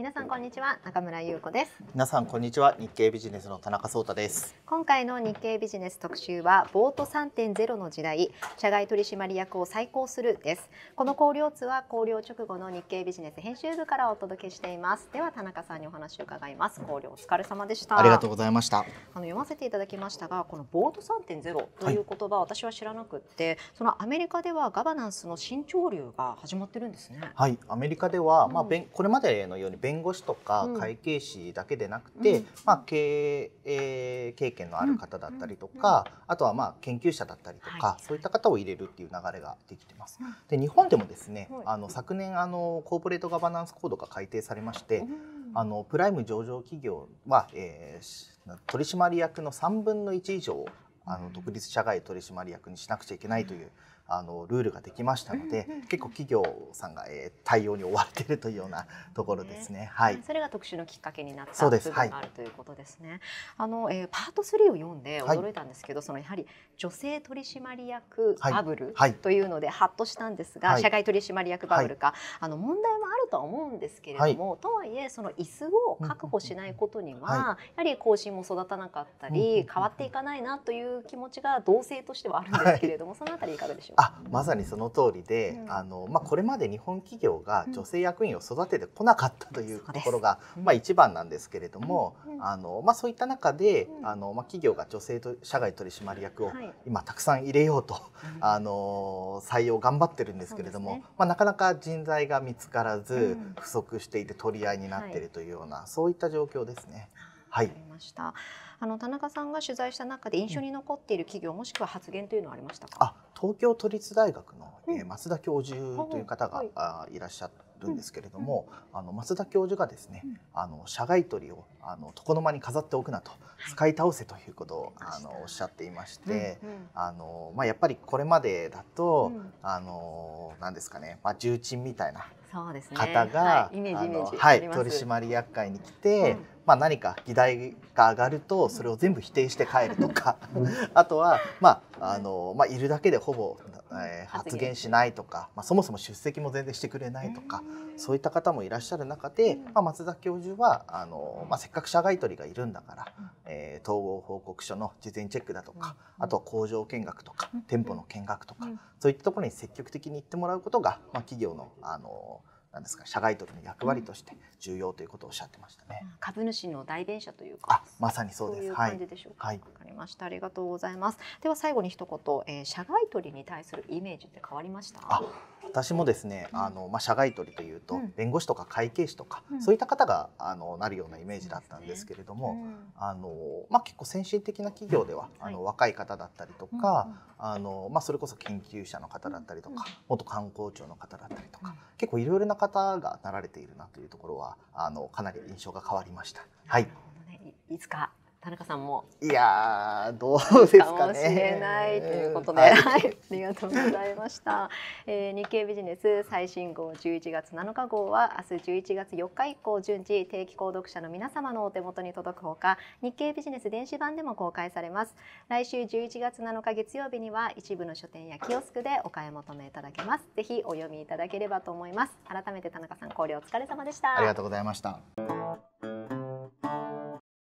皆さんこんにちは中村優子です皆さんこんにちは日経ビジネスの田中壮太です今回の日経ビジネス特集はボート3.0の時代社外取締役を再考するですこの考慮ツは考慮直後の日経ビジネス編集部からお届けしていますでは田中さんにお話を伺います考慮お疲れ様でしたありがとうございましたあの読ませていただきましたがこのボート3.0という言葉、はい、私は知らなくってそのアメリカではガバナンスの新潮流が始まってるんですねはいアメリカでは、まあ、うん、これまでのように弁護士とか会計士だけでなくて、うん、まあ、経営経験のある方だったりとか、うんあとはまあ研究者だったりとか、はい、そういった方を入れるっていう流れができてます。で日本でもですね、あの昨年あのコーポレートガバナンスコードが改定されまして、あのプライム上場企業は、えー、取締役の3分の1以上をあの独立社外取締役にしなくちゃいけないというあのルールができましたので、うんうん、結構企業さんが、えー、対応に追われているというようなところですね。ねはい。それが特集のきっかけになった部分があるということですね。はい、あの、えー、パート3を読んで驚いたんですけど、はい、そのやはり女性取締役バブルというのでハッとしたんですが、社外取締役バブルか、あの問題とは思うんですけれども、はい、とはいえその椅子を確保しないことには、やはり後進も育たなかったり、変わっていかないなという気持ちが同性としてはあるんですけれども、そのあたりいかがでしょうか。まさにその通りで、うん、あのまあこれまで日本企業が女性役員を育ててこなかったというところが、うん、まあ一番なんですけれども、うん、あのまあそういった中で、あのまあ企業が女性と社外取締役を今たくさん入れようと、はい、あの採用頑張ってるんですけれども、ね、まあなかなか人材が見つからず、ず不足していて取り合いになっているというような、はい、そういった状況ですね。はい。ました。あの田中さんが取材した中で印象に残っている企業、うん、もしくは発言というのはありましたか。あ、東京都立大学の、えー、増田教授という方が、うんはい、あいらっしゃっるんですけれども、あの増田教授がですね、あの社外鳥をあの床の間に飾っておくなと、使い倒せということをあのおっしゃっていまして、あのまあやっぱりこれまでだと、あのなんですかね、まあ重鎮みたいな方が、はい取締役会に来て、うん、まあ、何か議題が上がるとそれを全部否定して帰るとか あとは、まああのまあ、いるだけでほぼえー、発言しないとか、まあ、そもそも出席も全然してくれないとかそういった方もいらっしゃる中で、まあ、松田教授はあの、まあ、せっかく社外取りがいるんだから、えー、統合報告書の事前チェックだとかあとは工場見学とか店舗の見学とかそういったところに積極的に行ってもらうことが、まあ、企業のあのなんですか社外取の役割として重要ということをおっしゃってましたね。株主の代弁者というか、まさにそうです。ういう感じでしょうか。はい、わ、かりました。ありがとうございます。では最後に一言、えー、社外取に対するイメージって変わりました？私もですね、あのまあ、社外取りというと、弁護士とか会計士とか、そういった方があのなるようなイメージだったんですけれども、あのまあ、結構先進的な企業では、あの若い方だったりとか、あのまあ、それこそ研究者の方だったりとか、元観光庁の方だったりとか、結構いろいろな方がなられているなというところはあのかなり印象が変わりました。はい、いつか田中さんもいやどうですか、ね、かもしれないということで、い、はい、ありがとうございました、えー、日経ビジネス最新号11月7日号は明日11月4日以降順次定期購読者の皆様のお手元に届くほか日経ビジネス電子版でも公開されます来週11月7日月曜日には一部の書店やキオスクでお買い求めいただけますぜひお読みいただければと思います改めて田中さん考慮お疲れ様でしたありがとうございました